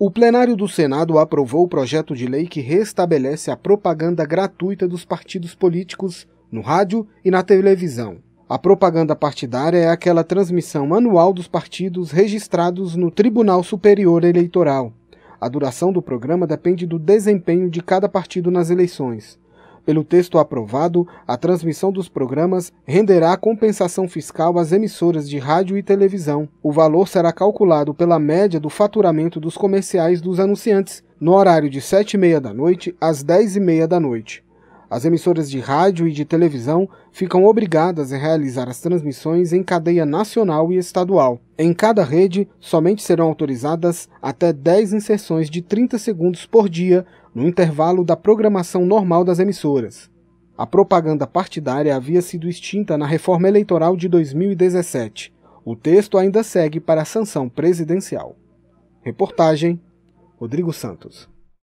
O plenário do Senado aprovou o projeto de lei que restabelece a propaganda gratuita dos partidos políticos no rádio e na televisão. A propaganda partidária é aquela transmissão anual dos partidos registrados no Tribunal Superior Eleitoral. A duração do programa depende do desempenho de cada partido nas eleições. Pelo texto aprovado, a transmissão dos programas renderá compensação fiscal às emissoras de rádio e televisão. O valor será calculado pela média do faturamento dos comerciais dos anunciantes, no horário de 7h30 da noite às 10h30 da noite. As emissoras de rádio e de televisão ficam obrigadas a realizar as transmissões em cadeia nacional e estadual. Em cada rede, somente serão autorizadas até 10 inserções de 30 segundos por dia no intervalo da programação normal das emissoras. A propaganda partidária havia sido extinta na reforma eleitoral de 2017. O texto ainda segue para a sanção presidencial. Reportagem Rodrigo Santos.